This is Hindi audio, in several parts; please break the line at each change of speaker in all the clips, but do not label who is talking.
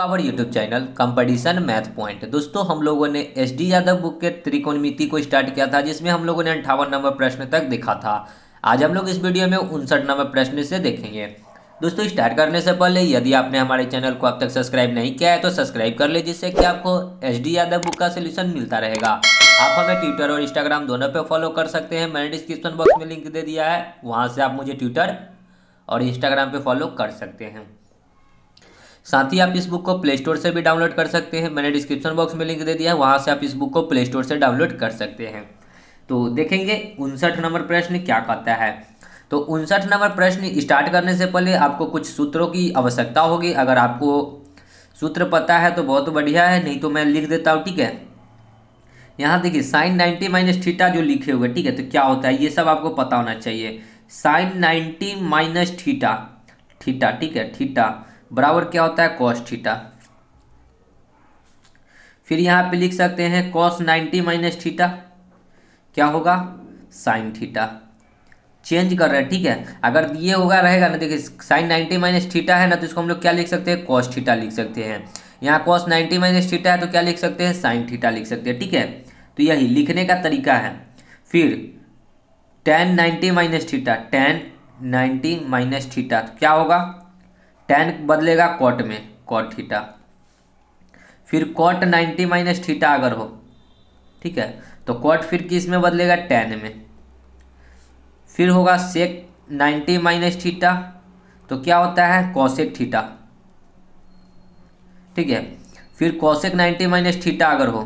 our YouTube channel competition math point दोस्तों हम लोगों ने एस डी यादव बुक के त्रिकोणमिति को स्टार्ट किया था जिसमें हम लोगों ने अंठावन नंबर प्रश्न तक देखा था आज हम लोग इस वीडियो में उनसठ नंबर प्रश्न से देखेंगे दोस्तों स्टार्ट करने से पहले यदि आपने हमारे चैनल को अब तक सब्सक्राइब नहीं किया है तो सब्सक्राइब कर ले जिससे कि आपको एच डी यादव बुक का सोल्यूशन मिलता रहेगा आप हमें ट्विटर और इंस्टाग्राम दोनों पर फॉलो कर सकते हैं मैंने डिस्क्रिप्शन बॉक्स में लिंक दे दिया है वहाँ से आप मुझे ट्विटर और इंस्टाग्राम पर फॉलो कर सकते हैं साथ ही आप इस बुक को प्ले स्टोर से भी डाउनलोड कर सकते हैं मैंने डिस्क्रिप्शन बॉक्स में लिंक दे दिया है वहाँ से आप इस बुक को प्ले स्टोर से डाउनलोड कर सकते हैं तो देखेंगे उनसठ नंबर प्रश्न क्या कहता है तो उनसठ नंबर प्रश्न स्टार्ट करने से पहले आपको कुछ सूत्रों की आवश्यकता होगी अगर आपको सूत्र पता है तो बहुत बढ़िया है नहीं तो मैं लिख देता हूँ ठीक है यहाँ देखिए साइन नाइन्टी माइनस थीटा जो लिखे हुए ठीक है तो क्या होता है ये सब आपको पता होना चाहिए sine ninety minus theta theta ठीक है थीटा बराबर क्या होता है कॉस थीटा फिर यहाँ पे लिख सकते हैं कॉस नाइन्टी माइनस थीटा क्या होगा साइन थीटा चेंज कर रहे हैं ठीक है अगर ये होगा रहेगा ना देखिए साइन नाइनटी माइनस थीटा है ना तो इसको हम लोग क्या लिख सकते हैं कॉस थीटा लिख सकते हैं यहाँ कॉस नाइनटी माइनस थीटा है तो क्या लिख सकते हैं साइन थीटा लिख सकते हैं ठीक है तो यही लिखने का तरीका है फिर tan ninety minus theta tan ninety minus theta तो क्या होगा टेन बदलेगा कॉट में कॉट थीटा फिर कॉट नाइन्टी माइनस थीटा अगर हो ठीक है तो कॉट फिर किस में बदलेगा टेन में फिर होगा सेक नाइन्टी माइनस थीटा तो क्या होता है कौशिक थीटा ठीक है फिर कौशिक नाइन्टी माइनस थीटा अगर हो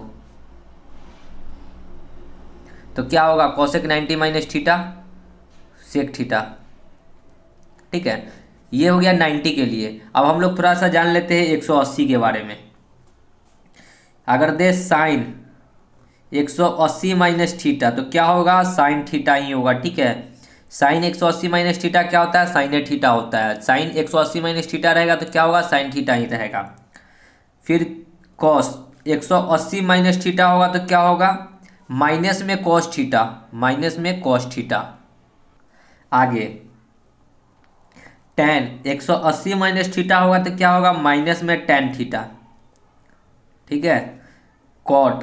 तो क्या होगा cosec ninety minus theta sec theta ठीक है ये हो गया 90 के लिए अब हम लोग थोड़ा सा जान लेते हैं 180 के बारे में अगर दे साइन 180 सौ माइनस ठीटा तो क्या होगा साइन ठीटा ही होगा ठीक है साइन 180 सौ माइनस ठीटा क्या होता है साइन ए ठीटा होता है साइन 180 सौ माइनस ठीटा रहेगा तो क्या होगा साइन ठीटा ही रहेगा फिर कॉस 180 माइनस ठीटा होगा तो क्या होगा माइनस में कॉस ठीटा माइनस में कॉस ठीटा आगे टेन एक सौ अस्सी माइनस थीटा होगा तो क्या होगा माइनस में टेन थीटा ठीक है कॉट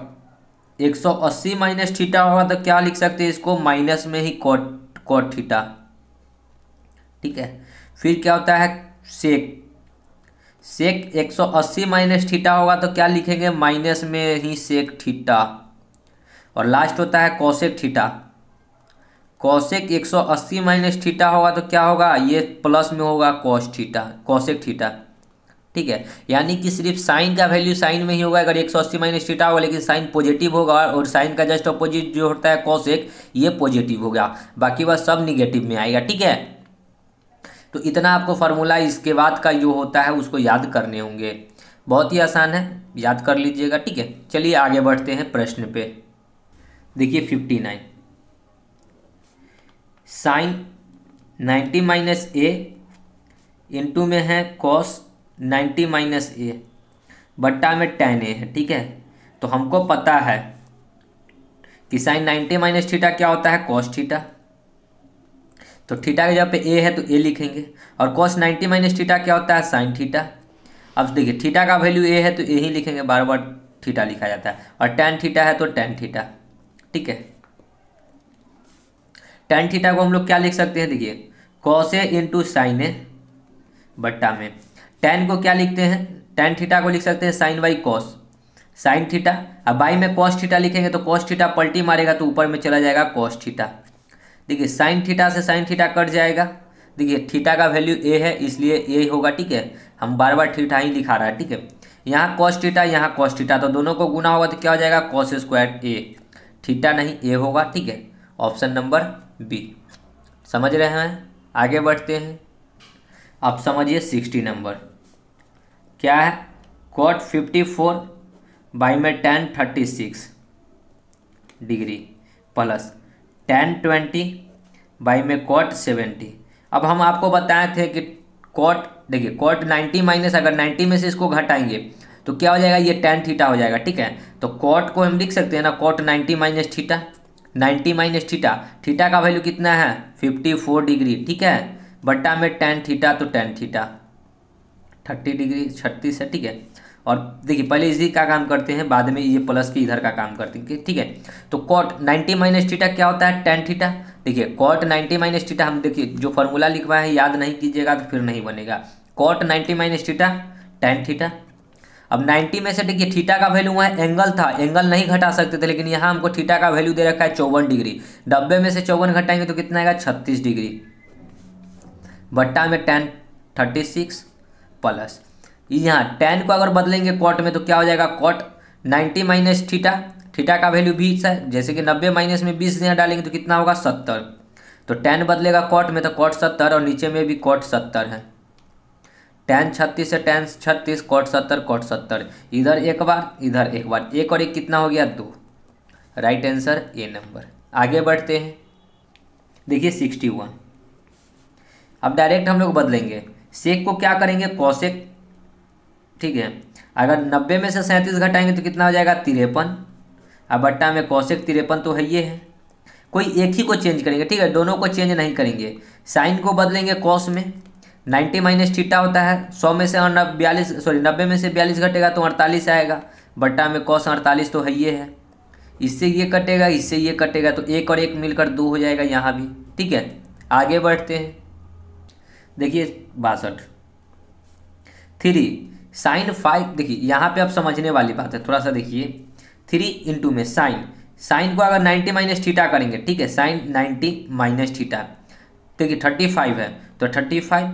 एक सौ अस्सी माइनस थीटा होगा तो क्या लिख सकते हैं इसको माइनस में ही कॉट कॉट थीटा ठीक है फिर क्या होता है सेक सेक 180 माइनस थीटा होगा तो क्या लिखेंगे माइनस में ही सेक थीटा और लास्ट होता है कौशेक थीटा कौशिक एक सौ अस्सी माइनस ठीटा होगा तो क्या होगा ये प्लस में होगा कॉस ठीटा कौशिक ठीटा ठीक है यानी कि सिर्फ साइन का वैल्यू साइन में ही होगा अगर एक सौ अस्सी माइनस थीटा होगा लेकिन साइन पॉजिटिव होगा और साइन का जस्ट अपोजिट जो होता है कौशिक ये पॉजिटिव होगा बाकी वह सब निगेटिव में आएगा ठीक है तो इतना आपको फार्मूला इसके बाद का जो होता है उसको याद करने होंगे बहुत ही आसान है याद कर लीजिएगा ठीक है चलिए आगे बढ़ते हैं प्रश्न पे देखिए fifty nine sine 90 minus A into में है कॉस 90 माइनस ए बट्टा में टेन ए है ठीक है तो हमको पता है कि साइन 90 माइनस थीटा क्या होता है कॉस थीटा तो थीटा के जगह पे ए है तो ए लिखेंगे और कॉस 90 माइनस थीटा क्या होता है साइन थीटा अब देखिए थीटा का वैल्यू ए है तो ए ही लिखेंगे बार बार थीटा लिखा जाता है और टेन थीटा है तो टेन थीटा ठीक है टेन थीटा को हम लोग क्या लिख सकते हैं देखिए cos A into sine A बट्टा में टेन को क्या लिखते हैं टेन थीटा को लिख सकते हैं sine by cos sine theta अब बाई में कॉस थीटा लिखेंगे तो कॉस थीटा पलटी मारेगा तो ऊपर में चला जाएगा कॉस थीटा देखिए साइन थीटा से साइन थीटा कट जाएगा देखिए थीटा का वैल्यू ए है इसलिए ए होगा ठीक है हम बार बार थीटा ही लिखा रहा है ठीक है यहाँ कॉस थीटा यहाँ कॉस थीटा तो दोनों को गुना होगा तो क्या हो जाएगा कॉस स्क्वायर ए थीटा नहीं ए होगा ठीक है ऑप्शन नंबर बी समझ रहे हैं आगे बढ़ते हैं अब समझिए सिक्सटी नंबर क्या है कॉट फिफ्टी फोर बाई में tan thirty six degree plus tan twenty by में कॉट सेवेंटी अब हम आपको बताए थे कि कॉट देखिए कॉट नाइन्टी माइनस अगर नाइन्टी में से इसको घटाएंगे तो क्या हो जाएगा ये टेन थीटा हो जाएगा ठीक है तो कॉट को हम लिख सकते हैं ना cot ninety minus theta ninety minus theta theta का वैल्यू कितना है फिफ्टी फोर डिग्री ठीक है बट्टा में टेन थीटा तो टेन थीटा थर्टी डिग्री छत्तीस है ठीक है और देखिए पहले इसी का काम करते हैं बाद में ये प्लस के इधर का काम करते हैं ठीक है तो कॉट 90 माइनस थीटा क्या होता है टेन थीटा देखिए कॉट 90 माइनस थीटा हम देखिए जो फॉर्मूला लिखवाए हैं याद नहीं कीजिएगा तो फिर नहीं बनेगा cot 90 minus theta tan theta अब 90 में से देखिए थीटा का वैल्यू वहाँ एंगल था एंगल नहीं घटा सकते थे लेकिन यहाँ हमको थीटा का वैल्यू दे रखा है चौवन डिग्री नब्बे में से चौवन घटाएंगे तो कितना आएगा छत्तीस डिग्री बट्टा में टेन थर्टी सिक्स प्लस यहाँ टेन को अगर बदलेंगे कॉट में तो क्या हो जाएगा cot ninety minus theta theta का वैल्यू बीस है जैसे कि नब्बे माइनस में बीस यहाँ डालेंगे तो कितना होगा सत्तर तो टेन बदलेगा कॉट में तो कॉट सत्तर और नीचे में भी कॉट सत्तर है टैन छत्तीस है टैन छत्तीस कॉट सत्तर कॉट सत्तर इधर एक बार इधर एक बार एक और एक कितना हो गया दो राइट आंसर ए नंबर आगे बढ़ते हैं देखिए सिक्सटी वन अब डायरेक्ट हम लोग बदलेंगे सेक को क्या करेंगे कौशेक ठीक है अगर नब्बे में से सैंतीस घटाएंगे तो कितना हो जाएगा तिरपन अब बट्टा में कौशिक तिरपन तो है ये है कोई एक ही को चेंज करेंगे ठीक है दोनों को चेंज नहीं करेंगे साइन को बदलेंगे कॉस में नाइन्टी माइनस थीटा होता है सौ में से बयालीस सॉरी नब्बे में से बयालीस घटेगा तो अड़तालीस आएगा बट्टा में कॉस अड़तालीस तो है ये है इससे ये कटेगा इससे ये कटेगा तो एक और एक मिलकर दो हो जाएगा यहाँ भी ठीक है आगे बढ़ते हैं देखिए बासठ थ्री साइन फाइव देखिए यहाँ पे आप समझने वाली बात है थोड़ा सा देखिए थ्री इंटू में साइन साइन को अगर नाइन्टी माइनस थीटा करेंगे ठीक है साइन नाइन्टी माइनस थीटा देखिए थर्टी फाइव है तो थर्टी फाइव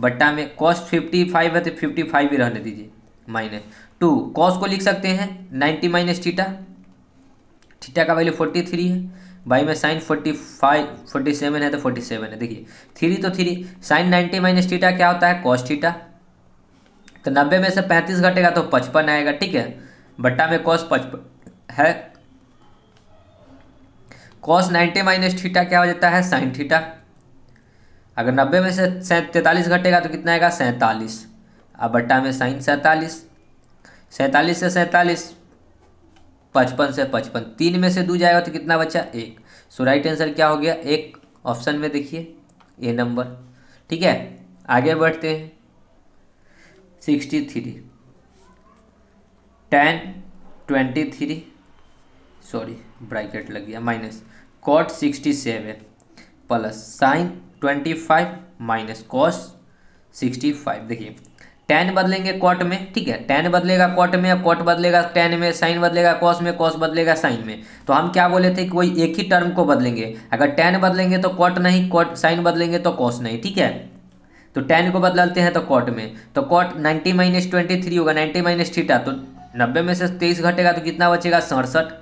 बट्टा में कॉस्ट फिफ्टी फाइव है तो फिफ्टी फाइव ही रहने दीजिए माइनस टू कॉस को लिख सकते हैं नाइन्टी माइनस थीटा थीटा का वैल्यू फोर्टी थ्री है बाई में sine forty five forty seven है तो फोर्टी सेवन है देखिए थ्री तो three sine ninety minus theta क्या होता है कॉस थीटा तो नब्बे में से पैंतीस घटेगा तो पचपन आएगा ठीक है बट्टा में कॉस पचपन है कॉस नाइन्टी माइनस थीटा क्या हो जाता है साइन थीटा अगर नब्बे में से तैंतालीस घटेगा तो कितना आएगा सैंतालीस अब बट्टा में साइन सैंतालीस सैंतालीस से सैंतालीस पचपन से पचपन तीन में से दो जाएगा तो कितना बचा एक सो राइट आंसर क्या हो गया एक ऑप्शन में देखिए ए नंबर ठीक है आगे बढ़ते हैं sixty three tan twenty three sorry bracket लग गया minus cot sixty seven plus sine twenty five minus cos sixty five देखिए टेन बदलेंगे कॉट में ठीक है टेन बदलेगा कॉट में अब कॉट बदलेगा टेन में साइन बदलेगा कॉस में कॉस बदलेगा साइन में तो हम क्या बोले थे कि वही एक ही टर्म को बदलेंगे अगर टेन बदलेंगे तो कॉट नहीं कॉट साइन बदलेंगे तो कॉस नहीं ठीक है तो टेन को बदलते हैं तो कॉट में तो cot ninety minus twenty three होगा नाइन्टी माइनस थीटा तो नब्बे में से तेईस घटेगा तो कितना बचेगा सड़सठ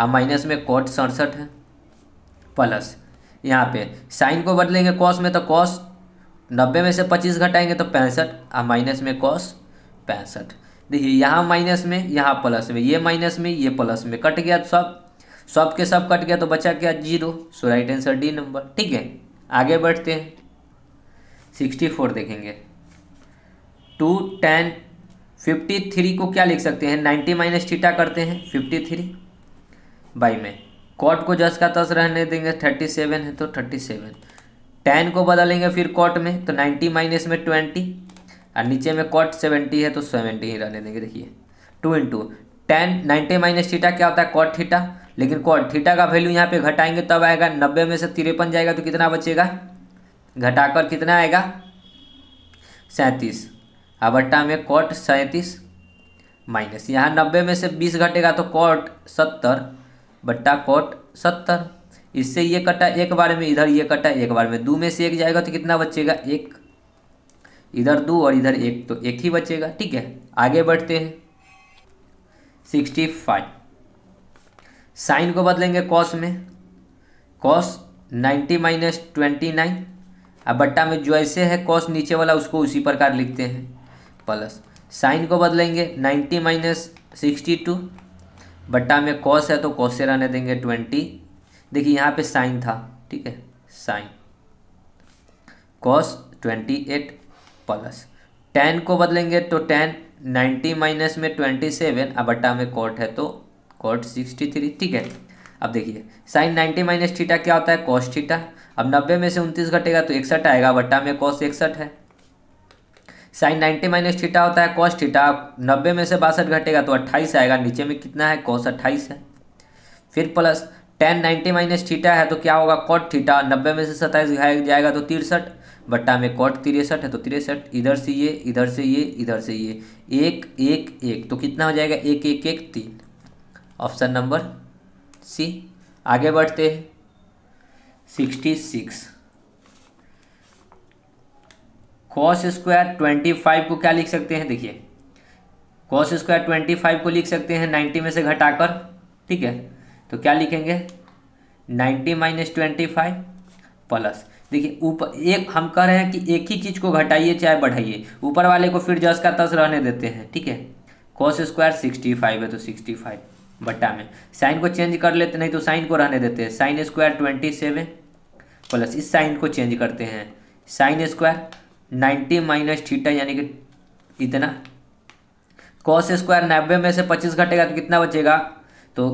और माइनस में कॉट सड़सठ है प्लस यहाँ पे साइन को बदलेंगे कॉस में तो कॉस नब्बे में से पच्चीस घटाएंगे तो पैंसठ और माइनस में कॉस पैंसठ देखिए यहाँ माइनस में यहाँ प्लस में ये माइनस में ये प्लस में कट गया सब सब के सब कट गया तो बचा क्या zero so right answer D number ठीक है आगे बढ़ते हैं सिक्सटी फोर देखेंगे टू टेन फिफ्टी थ्री को क्या लिख सकते हैं नाइन्टी माइनस थीटा करते हैं फिफ्टी थ्री बाई में कॉट को जस का तस रहने देंगे थर्टी सेवन है तो थर्टी सेवन टेन को बदलेंगे फिर कॉट में तो नाइन्टी माइनस में ट्वेंटी और नीचे में कॉट सेवेंटी है तो सेवेंटी ही रहने देंगे देखिए two into tan ninety minus theta क्या होता है कॉट थीटा लेकिन कॉट थीटा का वैल्यू यहाँ पे घटाएंगे तब आएगा नब्बे में से तिरपन जाएगा तो कितना बचेगा घटाकर कितना आएगा सैंतीस अब अट्टा में कॉट सैंतीस माइनस यहाँ नब्बे में से बीस घटेगा तो कॉट सत्तर बट्टा कोट सत्तर इससे ये कटा एक बार में इधर ये कटा एक बार में दो में से एक जाएगा तो कितना बचेगा एक इधर दो और इधर एक तो एक ही बचेगा ठीक है आगे बढ़ते हैं सिक्सटी फाइव साइन को बदलेंगे कॉस में cos ninety minus twenty nine अब बट्टा में जो ऐसे है कॉस नीचे वाला उसको उसी प्रकार लिखते हैं प्लस साइन को बदलेंगे नाइन्टी माइनस सिक्सटी टू बट्टा में कॉस है तो कॉस से रहने देंगे ट्वेंटी देखिए यहाँ पे साइन था ठीक है sine cos twenty eight plus tan को बदलेंगे तो टेन नाइन्टी माइनस में ट्वेंटी सेवन अब बट्टा में कॉट है तो कॉट सिक्सटी थ्री ठीक है अब देखिए साइन नाइन्टी माइनस थीटा क्या होता है कॉस थीटा अब नब्बे में से उनतीस घटेगा तो इकसठ आएगा बट्टा में कॉस इकसठ है साइन नाइन्टी माइनस थीटा होता है कॉस थीटा नब्बे में से बासठ घटेगा तो अट्ठाईस आएगा नीचे में कितना है कॉस अट्ठाईस है फिर plus tan ninety minus theta है तो क्या होगा कॉट थीटा नब्बे में से सत्ताईस जाएगा तो तिरसठ बट्टा में कॉट तिरसठ है तो तिरसठ इधर से ये इधर से ये इधर से ये एक एक एक तो कितना हो जाएगा एक एक एक तीन ऑप्शन नंबर सी आगे बढ़ते हैं sixty six cos square twenty five को क्या लिख सकते हैं देखिए कॉस स्क्वायर ट्वेंटी फाइव को लिख सकते हैं नाइन्टी में से घटाकर ठीक है तो क्या लिखेंगे ninety minus twenty five plus देखिए ऊपर एक हम कह रहे हैं कि एक ही चीज़ को घटाइए चाहे बढ़ाइए ऊपर वाले को फिर जस का तस रहने देते हैं ठीक है कॉस स्क्वायर सिक्सटी फाइव है तो सिक्सटी फाइव बट्टा में साइन को चेंज कर लेते नहीं तो साइन को रहने देते हैं sine square twenty seven plus इस साइन को चेंज करते हैं sine square ninety minus theta यानी कि इतना कॉस स्क्वायर नब्बे में से पच्चीस घटेगा तो कितना बचेगा तो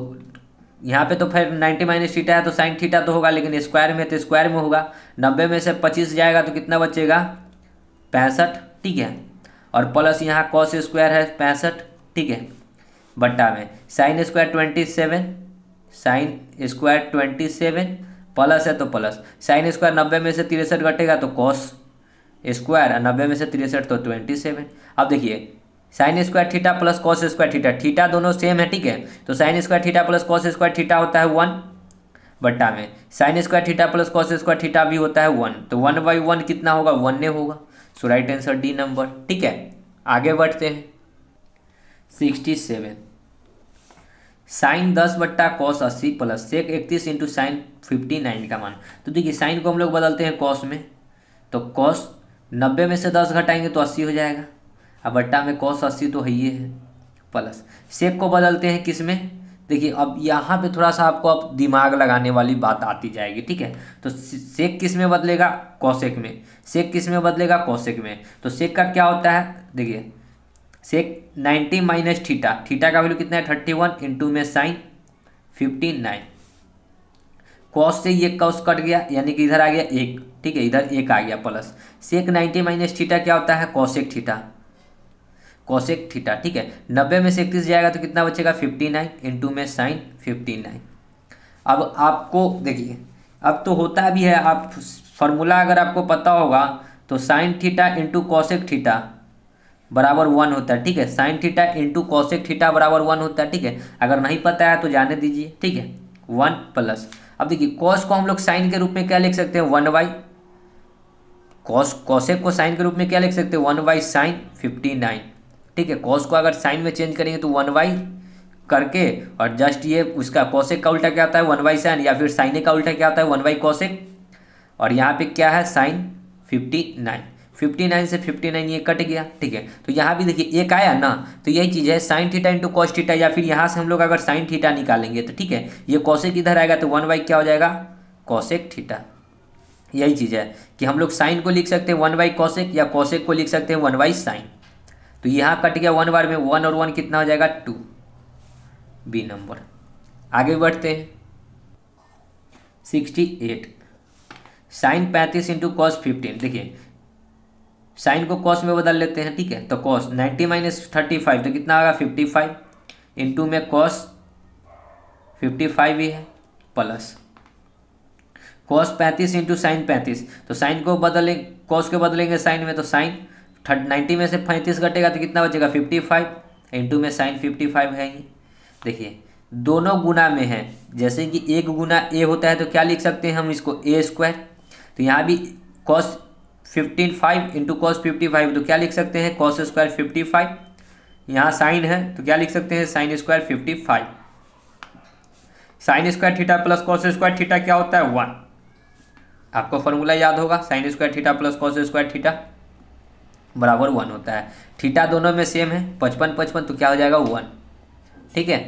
यहाँ पे तो फिर नाइन्टी माइनस थीटा है तो साइन थीटा तो होगा लेकिन स्क्वायर में तो स्क्वायर में होगा नब्बे में से पच्चीस जाएगा तो कितना बचेगा पैंसठ ठीक है और प्लस यहाँ कॉस स्क्वायर है पैंसठ ठीक है बट्टा में sine square twenty seven sine square twenty seven plus है तो प्लस साइन स्क्वायर नब्बे में से तिरसठ घटेगा तो कॉस स्क्वायर नब्बे में से तिरसठ तो ट्वेंटी सेवन अब देखिए sine square theta plus cos square theta theta दोनों सेम है ठीक है तो sine square theta plus cos square theta होता है वन बट्टा में sine square theta plus cos square theta भी होता है वन तो वन बाई वन कितना होगा वन ने होगा so right answer D number ठीक है आगे बढ़ते हैं सिक्सटी सेवन साइन दस बट्टा कॉस अस्सी प्लस सेक इकतीस इंटू साइन फिफ्टी नाइन का मान तो देखिए साइन को हम लोग बदलते हैं कॉस में तो कॉस नब्बे में से दस घटाएंगे तो अस्सी हो जाएगा अब बट्टा में कौश अस्सी तो है ही है प्लस सेक को बदलते हैं किस में देखिए अब यहाँ पे थोड़ा सा आपको अब दिमाग लगाने वाली बात आती जाएगी ठीक है तो सेक किस में बदलेगा कौशेक में सेक किस में बदलेगा कौशेक में तो सेक का क्या होता है देखिए sec ninety minus theta theta का वैल्यू कितना है थर्टी वन इंटू में साइन फिफ्टी नाइन कौश से ये कौश कट गया यानी कि इधर आ गया एक ठीक है इधर एक आ गया plus sec ninety minus theta क्या होता है कौशिक थीटा कौशिक थीटा ठीक है नब्बे में से इकतीस जाएगा तो कितना बचेगा फिफ्टी नाइन इंटू में साइन फिफ्टी नाइन अब आपको देखिए अब तो होता भी है आप फॉर्मूला अगर आपको पता होगा तो sine theta into cosec theta बराबर वन होता है ठीक है sine theta into cosec theta बराबर वन होता है ठीक है अगर नहीं पता है तो जाने दीजिए ठीक है वन प्लस अब देखिए कॉस को हम लोग साइन के रूप में क्या लिख सकते हैं वन बाई कॉस कॉसेक को साइन के रूप में क्या लिख सकते हैं one by sine fifty nine ठीक है कॉस को अगर साइन में चेंज करेंगे तो वन बाई करके और जस्ट ये उसका कॉसेक का उल्टा क्या आता है वन बाई साइन या फिर साइने का उल्टा क्या आता है वन बाई कॉसेक और यहाँ पे क्या है sine fifty nine fifty nine से फिफ्टी नाइन ये कट गया ठीक है तो यहाँ भी देखिए एक आया ना तो यही चीज़ है sine theta into cos theta या फिर यहाँ से हम लोग अगर साइन थीटा निकालेंगे तो ठीक है ये कौशिक इधर आएगा तो वन बाई क्या हो जाएगा कौशिक थीटा यही चीज़ है कि हम लोग साइन को लिख सकते हैं वन बाई कौशिक या कौशिक को लिख सकते हैं वन बाई साइन तो यहाँ कट गया वन बार में वन और वन कितना हो जाएगा टू बी नंबर आगे बढ़ते हैं सिक्सटी एट साइन पैंतीस इंटू कॉस फिफ्टीन देखिए साइन को कॉस में बदल लेते हैं ठीक है तो cos ninety minus thirty five तो कितना आएगा फिफ्टी फाइव इंटू में कॉस फिफ्टी फाइव ही है प्लस कॉस पैंतीस इंटू साइन पैंतीस तो साइन को बदलें कॉस को बदलेंगे साइन में तो साइन थर्ट नाइन्टी में से पैंतीस घटेगा तो कितना बचेगा फिफ्टी फाइव इंटू में साइन फिफ्टी फाइव है ही देखिए दोनों गुना में है जैसे कि एक गुना ए होता है तो क्या लिख सकते हैं हम इसको ए स्क्वायर तो यहाँ भी cos fifteen five into cos fifty five तो क्या लिख सकते हैं कॉस स्क्वायर फिफ्टी फाइव यहाँ साइन है तो क्या लिख सकते हैं sine square fifty five sine square theta plus cos square theta क्या होता है वन आपको फॉर्मूला याद होगा sine square theta plus cos square theta बराबर वन होता है थीटा दोनों में सेम है पचपन पचपन तो क्या हो जाएगा वन ठीक है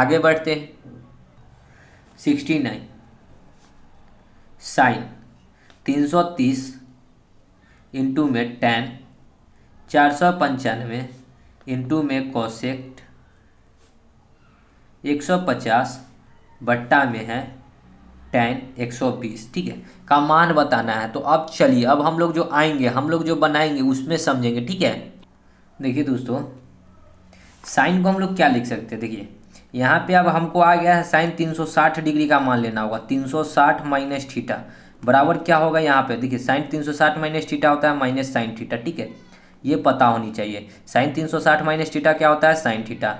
आगे बढ़ते हैं सिक्सटी नाइन साइन तीन सौ तीस इंटू में टेन चार सौ पंचानवे इंटू में कॉसेक्ट एक सौ पचास बट्टा में है टेन एक सौ बीस ठीक है का मान बताना है तो अब चलिए अब हम लोग जो आएंगे हम लोग जो बनाएंगे उसमें समझेंगे ठीक है देखिए दोस्तों साइन को हम लोग क्या लिख सकते हैं देखिए यहाँ पे अब हमको आ गया है साइन 360 डिग्री का मान लेना होगा 360 सौ माइनस थीटा बराबर क्या होगा यहाँ पे देखिए साइन 360 सौ माइनस थीटा होता है माइनस साइन थीटा ठीक है ये पता होनी चाहिए साइन 360 सौ माइनस थीटा क्या होता है साइन थीटा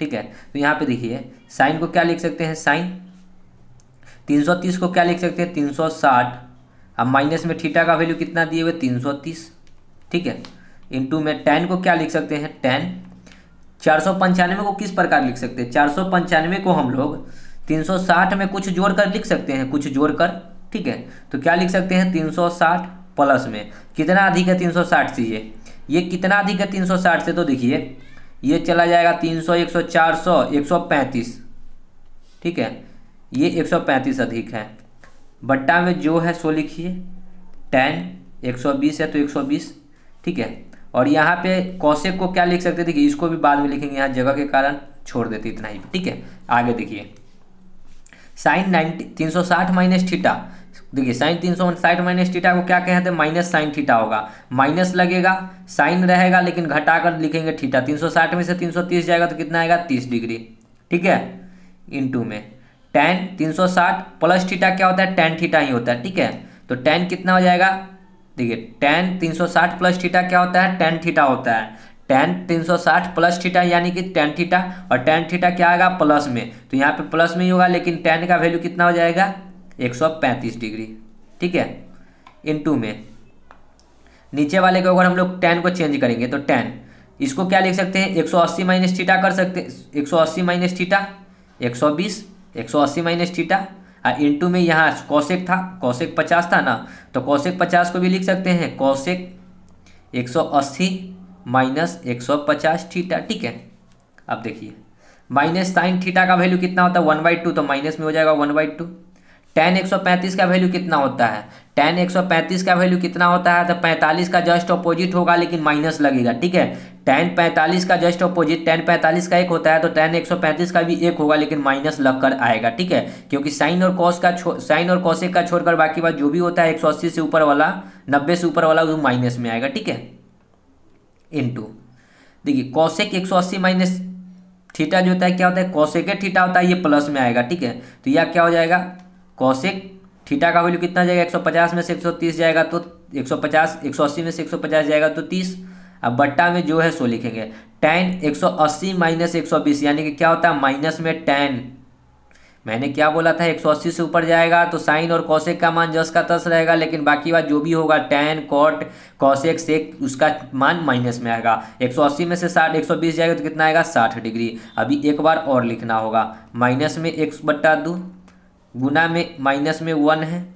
ठीक है तो यहाँ पे देखिए साइन को क्या लिख सकते हैं साइन 330 को क्या लिख सकते हैं 360 अब माइनस में थीटा का वैल्यू कितना दिए हुए 330 ठीक है इंटू में टेन को क्या लिख सकते हैं टेन चार सौ पंचानवे को किस प्रकार लिख सकते हैं चार सौ पंचानवे को हम लोग तीन सौ साठ में कुछ जोड़ कर लिख सकते हैं कुछ जोड़ कर ठीक है तो क्या लिख सकते हैं तीन सौ साठ प्लस में कितना अधिक है तीन सौ साठ से ये ये कितना अधिक है तीन सौ साठ से तो देखिए ये चला जाएगा तीन सौ एक सौ चार सौ एक सौ पैंतीस ठीक है ये एक सौ पैंतीस अधिक है बट्टा में जो है सो लिखिए टेन एक सौ बीस है तो एक सौ बीस ठीक है और यहाँ पे कौशिक को क्या लिख सकते थे कि इसको भी बाद में लिखेंगे यहाँ जगह के कारण छोड़ देते इतना ही ठीक है आगे देखिए साइन नाइन्टी तीन सौ साठ माइनस थीटा देखिए साइन तीन सौ साठ माइनस थीटा को क्या कहते हैं माइनस साइन थीटा होगा माइनस लगेगा साइन रहेगा लेकिन घटाकर लिखेंगे थीटा तीन सौ साठ में से तीन सौ तीस जाएगा तो कितना आएगा तीस डिग्री ठीक है इन टू में टेन तीन सौ साठ प्लस थीटा क्या होता है टेन थीटा ही होता है ठीक है तो टेन कितना हो जाएगा देखिए टेन तीन सौ साठ प्लस थीटा क्या होता है टेन थीटा होता है टेन तीन सौ साठ प्लस थीटा यानी कि टेन थीटा और टेन थीटा क्या आएगा प्लस में तो यहाँ पे प्लस में ही होगा लेकिन टेन का वैल्यू कितना हो जाएगा एक सौ पैंतीस डिग्री ठीक है इनटू में नीचे वाले को अगर हम लोग टेन को चेंज करेंगे तो टेन इसको क्या लिख सकते हैं एक सौ अस्सी माइनस थीटा कर सकते एक सौ अस्सी माइनस थीटा एक सौ बीस एक सौ अस्सी माइनस थीटा और इंटू में यहाँ कौशिक था कौशिक पचास था ना तो कौशिक पचास को भी लिख सकते हैं कौशिक एक सौ अस्सी माइनस एक सौ पचास थीटा ठीक है अब देखिए माइनस साइन थीटा का वैल्यू कितना होता है वन बाई टू तो माइनस में हो जाएगा वन बाई टू टेन एक सौ पैंतीस का वैल्यू कितना होता है टेन एक सौ पैंतीस का वैल्यू कितना होता है तो पैंतालीस का जस्ट अपोजिट होगा लेकिन माइनस लगेगा ठीक है टेन पैंतालीस का जस्ट अपोजिट टेन पैंतालीस का एक होता है तो टेन एक सौ पैंतीस का भी एक होगा लेकिन माइनस लगकर आएगा ठीक है क्योंकि साइन और कॉस का साइन और कॉसेक का छोड़कर बाकी बात जो भी होता है एक सौ अस्सी से ऊपर वाला नब्बे से ऊपर वाला वो माइनस में आएगा ठीक है टू देखिए कॉसेक एक सौ अस्सी माइनस थीटा जो होता है क्या होता है कॉसेक थीटा होता है ये प्लस में आएगा ठीक है तो यह क्या हो जाएगा कॉसेक थीटा का वैल्यू कितना जाएगा पचास में से तीस जाएगा तो सौ अस्सी में से पचास जाएगा तो तीस अब बट्टा में जो है सो लिखेंगे टेन एक सौ अस्सी माइनस एक सौ बीस यानी कि क्या होता है माइनस में टेन मैंने क्या बोला था 180 से ऊपर जाएगा तो साइन और कौशिक का मान जस का तस रहेगा लेकिन बाकी बात जो भी होगा टेन कॉट कौशिक सेक उसका मान माइनस में आएगा 180 में से साठ 120 जाएगा तो कितना आएगा 60 डिग्री अभी एक बार और लिखना होगा माइनस में एक बट्टा दो गुना में माइनस में वन है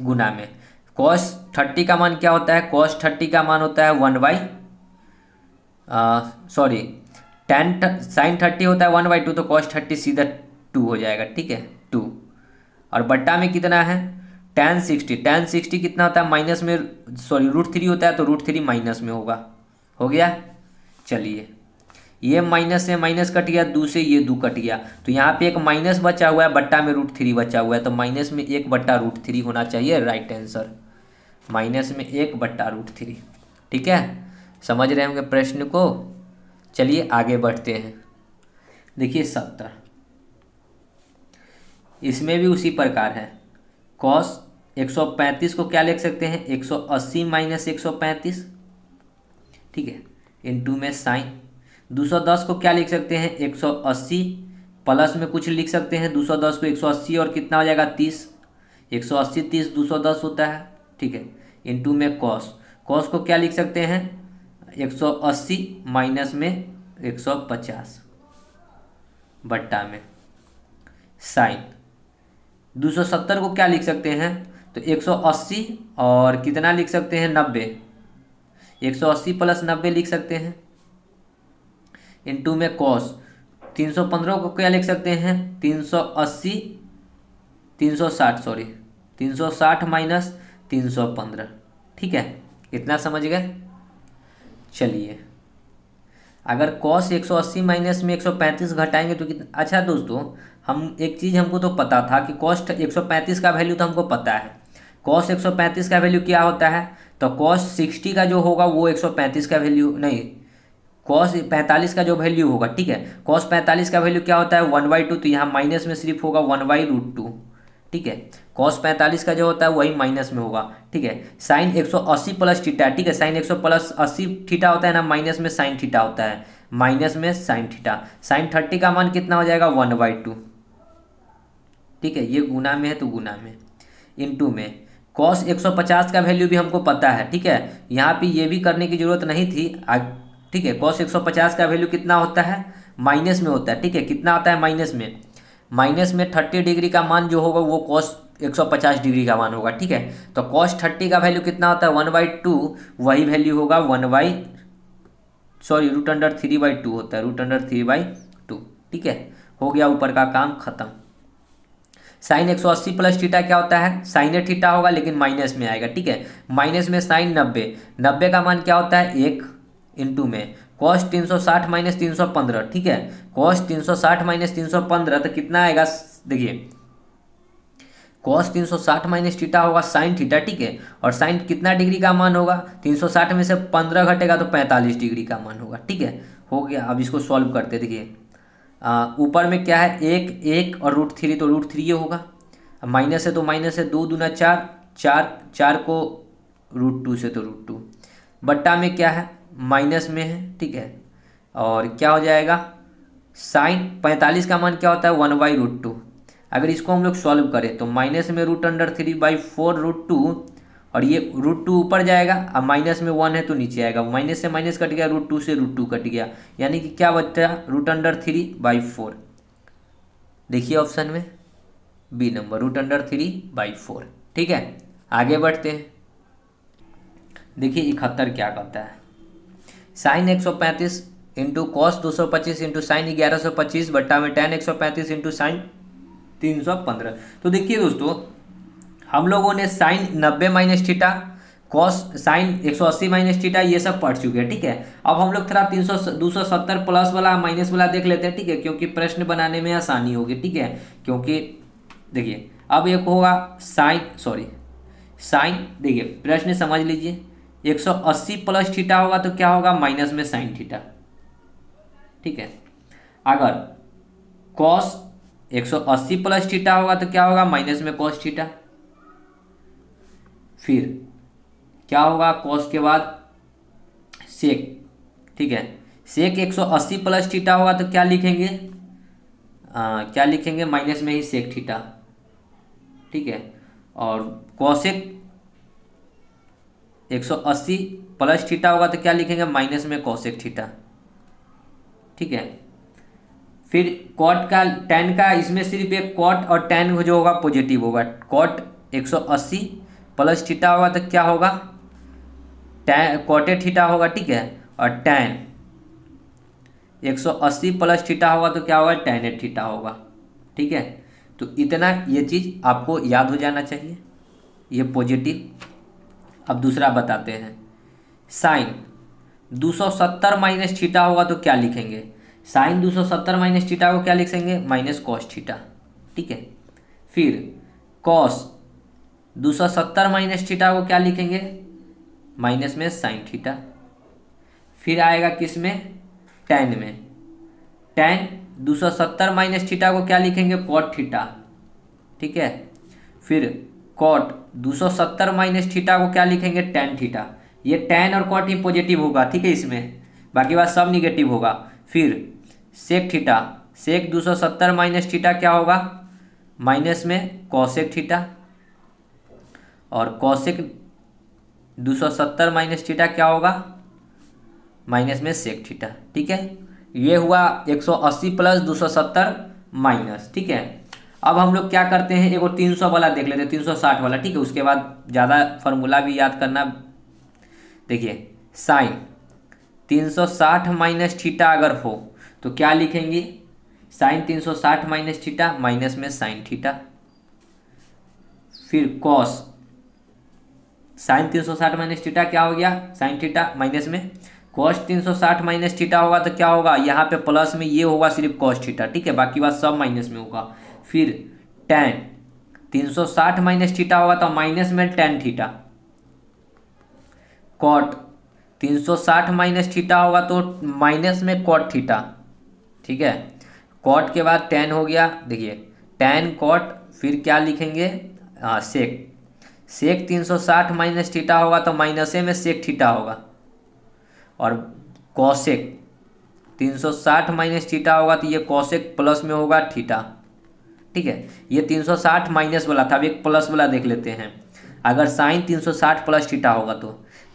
गुना में कॉस थर्टी का मान क्या होता है कॉस थर्टी का मान होता है one by sorry tan sine thirty होता है वन बाई टू तो कॉस थर्टी सीधा टू हो जाएगा ठीक है टू और बट्टा में कितना है टेन सिक्सटी टेन सिक्सटी कितना होता है माइनस में सॉरी रूट थ्री होता है तो रूट थ्री माइनस में होगा हो गया चलिए ये माइनस से माइनस कट गया दो से ये दो कट गया तो यहाँ पे एक माइनस बचा हुआ है बट्टा में रूट थ्री बचा हुआ है तो माइनस में एक बट्टा रूट थ्री होना चाहिए राइट आंसर माइनस में एक बट्टा रूट थ्री ठीक है समझ रहे होंगे प्रश्न को चलिए आगे बढ़ते हैं देखिए सत्तर इसमें भी उसी प्रकार है कॉस 135 को क्या लिख सकते हैं 180 माइनस एक ठीक है इनटू में साइन 210 को क्या लिख सकते हैं 180 प्लस में कुछ लिख सकते हैं 210 को 180 और कितना हो जाएगा 30 180 30 210 होता है ठीक है इनटू में कॉस कॉस को क्या लिख सकते हैं 180 माइनस में 150 बट्टा में साइन 270 को क्या लिख सकते हैं तो 180 और कितना लिख सकते हैं 90 अस्सी प्लस नब्बे लिख सकते हैं इनटू में कॉस 315 को क्या लिख सकते हैं 380 360 सॉरी 360 माइनस तीन सौ पंद्रह ठीक है इतना समझ गए चलिए अगर कॉस अस्सी माइनस में एक सौ पैंतीस घटाएंगे तो कितना अच्छा दोस्तों हम एक चीज़ हमको तो पता था कि कॉस्ट एक सौ पैंतीस का वैल्यू तो हमको पता है कॉस पैंतीस का वैल्यू क्या होता है तो कॉस सिक्सटी का जो होगा वो एक सौ पैंतीस का वैल्यू नहीं कॉस पैंतालीस का जो वैल्यू होगा ठीक है कॉस पैंतालीस का वैल्यू क्या होता है वन बाई टू तो यहाँ माइनस में सिर्फ होगा वन बाई रूट टू ठीक है कॉस पैंतालीस का जो होता है वही माइनस में होगा ठीक है साइन 180 प्लस थीटा ठीक है साइन 100 प्लस अस्सी थीटा होता है ना माइनस में साइन थीटा होता है माइनस में साइन थीटा साइन थर्टी का मान कितना हो जाएगा वन बाई टू ठीक है ये गुना में है तो गुना में टू में कॉस 150 का वैल्यू भी हमको पता है ठीक है यहाँ पर ये भी करने की ज़रूरत नहीं थी ठीक है कॉस पचास का वैल्यू कितना होता है माइनस में होता है ठीक है कितना आता है माइनस में माइनस में थर्टी डिग्री का मान जो होगा वो कॉस 150 डिग्री का मान होगा ठीक है तो कॉस थर्टी का वैल्यू कितना होता है वन बाई टू वही वैल्यू होगा one by sorry root under three by two होता है root under three by two ठीक है हो गया ऊपर का काम खत्म साइन एक सौ अस्सी प्लस थीटा क्या होता है साइन ए थीटा होगा लेकिन माइनस में आएगा ठीक है माइनस में साइन नब्बे नब्बे का मान क्या होता है एक इंटू में कॉस तीन सौ साठ माइनस तीन सौ पंद्रह ठीक है कॉस्ट तीन सौ साठ माइनस तीन सौ पंद्रह तो कितना आएगा देखिए कॉस 360 माइनस थीटा होगा साइन थीटा ठीक है और साइन कितना डिग्री का मान होगा 360 में से 15 घटेगा तो 45 डिग्री का मान होगा ठीक है हो गया अब इसको सॉल्व करते देखिए ऊपर में क्या है एक एक और रूट थ्री तो रूट थ्री ये होगा माइनस है तो माइनस है दो दूना चार चार चार को रूट टू से तो रूट टू बट्टा में क्या है माइनस में है ठीक है और क्या हो जाएगा साइन पैंतालीस का मान क्या होता है वन बाई रूट टू अगर इसको हम लोग सॉल्व करें तो माइनस में root under three by four root two और ये रूट टू ऊपर जाएगा अब माइनस में वन है तो नीचे आएगा माइनस से माइनस कट गया रूट टू से रूट टू कट गया यानी कि क्या बचता है root under three by four देखिए ऑप्शन में B number root under three by four ठीक है आगे बढ़ते हैं देखिए इकहत्तर क्या कहता है साइन एक सौ पैंतीस इंटू कॉस दो सौ पच्चीस इंटू साइन ग्यारह सौ पच्चीस बट्टा में टेन एक सौ पैंतीस इंटू साइन तीन सौ पंद्रह तो देखिए दोस्तों हम लोगों ने साइन नब्बे माइनस थीटा कॉस साइन अस्सी माइनस थीटा ये सब पढ़ चुके हैं ठीक है अब हम लोग थोड़ा तीन सौ दो सौ सत्तर प्लस वाला माइनस वाला देख लेते हैं ठीक है क्योंकि प्रश्न बनाने में आसानी होगी ठीक है क्योंकि देखिए अब एक होगा साइन सॉरी साइन देखिए प्रश्न समझ लीजिए 180 प्लस थीटा होगा तो क्या होगा माइनस में साइन थीटा ठीक है अगर कॉस 180 प्लस थीटा होगा तो क्या होगा माइनस में कॉस थीटा फिर क्या होगा कॉस के बाद सेक ठीक है सेक 180 प्लस थीटा होगा तो क्या लिखेंगे आ, क्या लिखेंगे माइनस में ही सेक थीटा ठीक है और कॉसेक एक सौ अस्सी प्लस थीटा होगा तो क्या लिखेंगे माइनस में कौशिक थीटा ठीक है फिर कॉट का टेन का इसमें सिर्फ एक कॉट और टेन जो होगा पॉजिटिव होगा कॉट 180 प्लस थीटा होगा तो क्या होगा टेन कॉटे थीटा होगा ठीक है और टैन 180 प्लस थीटा होगा तो क्या होगा टेन एट थीटा होगा ठीक है तो इतना ये चीज़ आपको याद हो जाना चाहिए ये पॉजिटिव अब दूसरा बताते हैं साइन 270 माइनस ठीटा होगा तो क्या लिखेंगे साइन 270 माइनस ठीटा को क्या लिखेंगे माइनस कॉस ठीटा ठीक है फिर कॉस 270 माइनस ठीटा को क्या लिखेंगे माइनस में साइन ठीटा फिर आएगा किस में टेन में टेन 270 माइनस ठीटा को क्या लिखेंगे कॉट थीटा ठीक है फिर कॉट 270 माइनस थीटा को क्या लिखेंगे टेन थीटा ये टेन और कॉट ही पॉजिटिव होगा ठीक है इसमें बाकी बात सब निगेटिव होगा फिर sec theta sec 270 minus theta क्या होगा माइनस में कौशेक थीटा और कौशिक 270 माइनस थीटा क्या होगा माइनस में सेक थीटा ठीक है ये हुआ 180 प्लस सत्तर माइनस ठीक है अब हम लोग क्या करते हैं और तीन सौ वाला देख लेते हैं तीन सौ साठ वाला ठीक है उसके बाद ज़्यादा फार्मूला भी याद करना देखिए साइन तीन सौ साठ माइनस थीटा अगर हो तो क्या लिखेंगे साइन तीन सौ साठ माइनस थीटा माइनस में साइन थीटा फिर कॉस साइन तीन सौ साठ माइनस थीटा क्या हो गया साइन थीटा माइनस में कॉस तीन सौ साठ माइनस थीटा होगा तो क्या होगा यहाँ पे प्लस में ये होगा सिर्फ कॉस थीटा ठीक है बाकी बात सब माइनस में होगा फिर टेन तीन सौ साठ माइनस थीटा होगा तो माइनस में टेन थीटा कॉट तीन सौ साठ माइनस थीटा होगा तो माइनस में कॉट थीटा ठीक है कॉट के बाद टेन हो गया देखिए टेन कॉट फिर क्या लिखेंगे हाँ सेक सेक तीन सौ साठ माइनस थीटा होगा तो माइनस ए में सेक थीटा होगा और कौशेक तीन सौ साठ माइनस थीटा होगा तो ये कौशेक प्लस में होगा थीटा ठीक है ये 360 माइनस वाला था अब एक प्लस वाला देख लेते हैं अगर साइन 360 प्लस थीटा होगा तो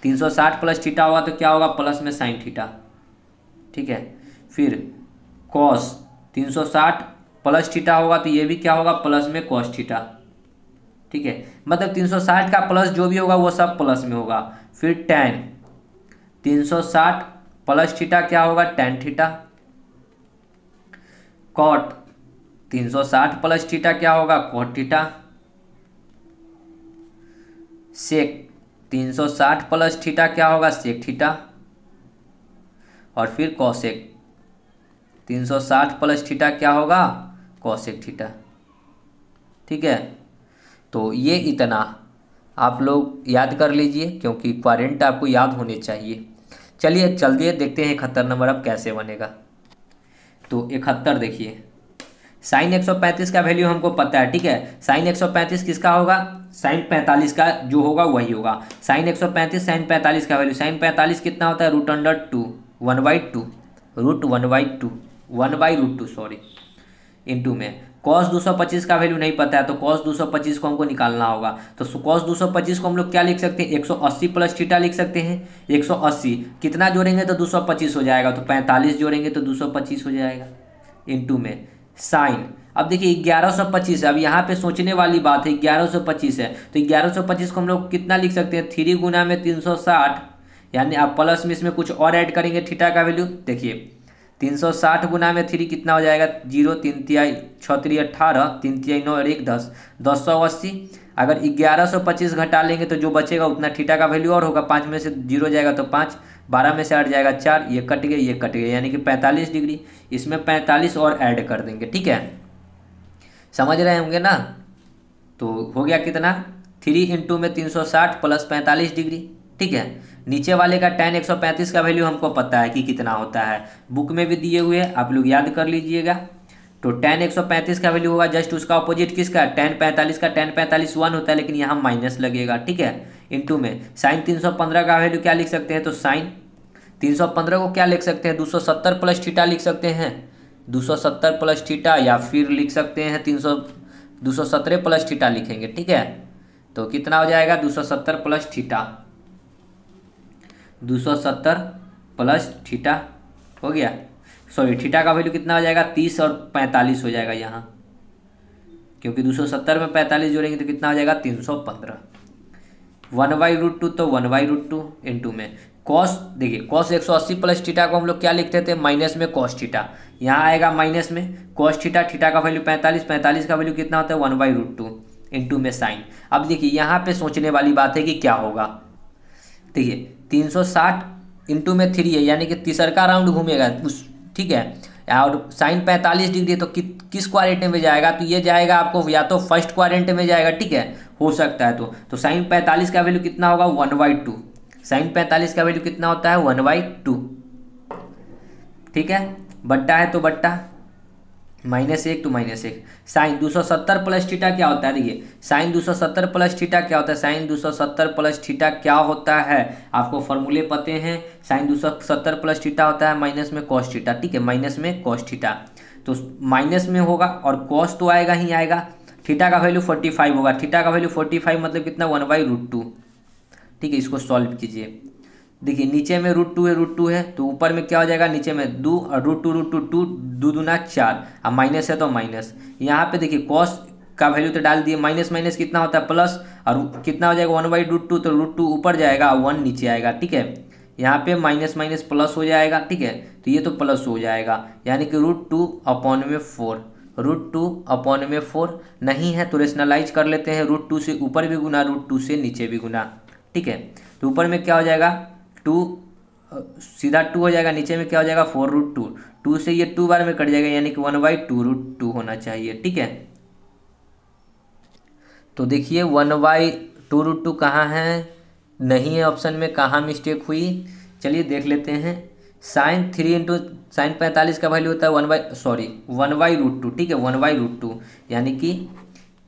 360 प्लस थीटा होगा तो क्या होगा प्लस में साइन थीटा ठीक है फिर कॉस 360 प्लस थीटा होगा तो ये भी क्या होगा प्लस में कॉस थीटा ठीक है मतलब 360 का प्लस जो भी होगा वो सब प्लस में होगा फिर टेन तीन प्लस थीटा क्या होगा टेन थीटा कॉट तीन सौ साठ प्लस टीटा क्या होगा कोट टीटा सेक तीन सौ साठ प्लस थीटा क्या होगा सेक थीटा और फिर कौशेक तीन सौ साठ प्लस थीटा क्या होगा कौशेक थीटा ठीक है तो ये इतना आप लोग याद कर लीजिए क्योंकि क्वारेंट आपको याद होने चाहिए चलिए चल दिए देखते हैं इकहत्तर नंबर अब कैसे बनेगा तो इकहत्तर देखिए साइन 135 का वैल्यू हमको पता है ठीक है साइन 135 किसका होगा साइन 45 का जो होगा वही होगा साइन 135 साइन पैंतालीस का वैल्यू साइन 45 कितना होता है root under two one by two root one by two one by root two sorry two में कॉस 225 का वैल्यू नहीं पता है तो कॉस 225 को हमको निकालना होगा तो कॉस 225 को हम लोग क्या लिख सकते हैं 180 प्लस थीटा लिख सकते हैं 180 कितना जोड़ेंगे तो 225 हो जाएगा तो 45 जोड़ेंगे तो 225 हो जाएगा टू में साइन अब देखिए 1125 अब यहाँ पे सोचने वाली बात है 1125 है तो 1125 को हम लोग कितना लिख सकते हैं थ्री गुना में 360 यानी आप प्लस में इसमें कुछ और ऐड करेंगे थीटा का वैल्यू देखिए 360 गुना में थ्री कितना हो जाएगा जीरो तीन तिहाई छतरी अट्ठारह तीन तिहाई नौ और एक दस दस सौ अस्सी अगर ग्यारह सौ पच्चीस घटा लेंगे तो जो बचेगा उतना थीटा का वैल्यू और होगा पाँच में से जीरो जाएगा तो पाँच बारह में से हट जाएगा चार ये कट गया ये कट गया यानी कि पैंतालीस डिग्री इसमें पैंतालीस और ऐड कर देंगे ठीक है समझ रहे होंगे ना तो हो गया कितना थ्री इंटू में तीन सौ साठ प्लस पैंतालीस डिग्री ठीक है नीचे वाले का टेन एक सौ पैंतीस का वैल्यू हमको पता है कि कितना होता है बुक में भी दिए हुए आप लोग याद कर लीजिएगा तो टेन एक सौ पैंतीस का वैल्यू होगा जस्ट उसका अपोजिट किसका टेन पैंतालीस का टेन पैंतालीस वन होता है लेकिन यहाँ माइनस लगेगा ठीक है इंटू में साइन 315 का वैल्यू क्या लिख सकते हैं तो साइन 315 को क्या लिख सकते हैं 270 प्लस थीटा लिख सकते हैं 270 प्लस थीटा या फिर लिख सकते हैं 300 217 प्लस थीटा लिखेंगे ठीक है तो कितना हो जाएगा 270 प्लस थीटा 270 प्लस थीटा हो गया सॉरी थीटा का वैल्यू कितना हो जाएगा तीस और पैंतालीस हो जाएगा यहाँ क्योंकि दो सौ सत्तर में पैंतालीस जोड़ेंगे तो कितना हो जाएगा तीन सौ पंद्रह वन बाई रूट टू तो one by root two into में कॉस देखिए कॉस अस्सी प्लस थीटा को हम लोग क्या लिखते थे माइनस में कॉस थीटा यहाँ आएगा माइनस में कॉस थीटा थीटा का वैल्यू पैंतालीस पैंतालीस का वैल्यू कितना होता है one by root two into में साइन अब देखिए यहाँ पे सोचने वाली बात है कि क्या होगा देखिए तीन सौ साठ इंटू में थ्री है यानी कि तीसर का राउंड घूमेगा उस ठीक है और साइन पैंतालीस डिग्री तो कि, किस क्वारेंट में जाएगा तो ये जाएगा आपको या तो फर्स्ट क्वारेंट में जाएगा ठीक है हो सकता है तो तो साइन पैंतालीस का वैल्यू कितना होगा वन बाई टू साइन पैंतालीस का वैल्यू कितना होता है वन बाई टू ठीक है बट्टा है तो बट्टा माइनस एक टू माइनस एक साइन दो सौ सत्तर प्लस थीटा क्या होता है देखिए साइन दो सौ सत्तर प्लस थीटा क्या होता है साइन दो सौ सत्तर प्लस थीटा क्या होता है आपको फॉर्मूले पते हैं साइन दो सौ सत्तर प्लस थीटा होता है माइनस में कॉस थीटा ठीक है माइनस में कॉस थीटा तो माइनस में होगा और कॉस तो आएगा ही आएगा थीटा का वैल्यू फोर्टी फाइव होगा थीटा का वैल्यू फोर्टी फाइव मतलब कितना वन बाई रूट टू ठीक है इसको सॉल्व कीजिए देखिए नीचे में रूट टू है रूट टू है तो ऊपर में क्या हो जाएगा नीचे में दो और root two root two two दो दूना चार और माइनस है तो माइनस यहाँ पे देखिए कॉस का वैल्यू तो डाल दिए माइनस माइनस कितना होता है प्लस और कितना हो जाएगा वन बाई रूट टू तो रूट टू ऊपर जाएगा और वन नीचे आएगा ठीक है यहाँ पे माइनस माइनस प्लस हो जाएगा ठीक है तो ये तो प्लस हो जाएगा यानी कि रूट टू अपॉन में फोर रूट टू अपॉन में फोर नहीं है तो रेशनलाइज कर लेते हैं रूट टू से ऊपर भी गुना रूट टू से नीचे भी गुना ठीक है तो ऊपर में क्या हो जाएगा टू सीधा टू हो जाएगा नीचे में क्या हो जाएगा फोर रूट टू टू से ये टू बार में कट जाएगा यानी कि one by two root two होना चाहिए ठीक है तो देखिए one by two root two कहाँ है नहीं है ऑप्शन में कहाँ मिस्टेक हुई चलिए देख लेते हैं साइन थ्री इंटू साइन पैंतालीस का वैल्यू होता है one by sorry one by root two ठीक है वन बाई रूट टू यानी कि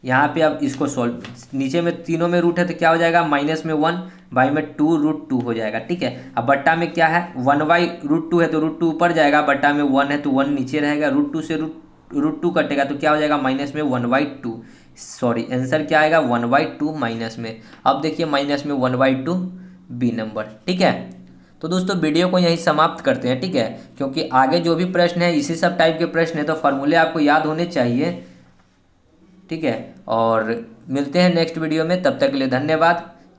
यहाँ पे आप इसको सॉल्व नीचे में तीनों में रूट है तो क्या हो जाएगा माइनस में वन बाई में टू रूट टू हो जाएगा ठीक है अब बट्टा में क्या है वन बाई रूट टू है तो रूट टू ऊपर जाएगा बट्टा में वन है तो वन नीचे रहेगा रूट टू से रूट रूट टू कटेगा तो क्या हो जाएगा माइनस में one by two sorry answer क्या आएगा वन बाई टू माइनस में अब देखिए माइनस में one by two B number ठीक है तो दोस्तों वीडियो को यहीं समाप्त करते हैं ठीक है क्योंकि आगे जो भी प्रश्न है इसी सब टाइप के प्रश्न है तो फॉर्मूले आपको याद होने चाहिए ठीक है और मिलते हैं नेक्स्ट वीडियो में तब तक के लिए धन्यवाद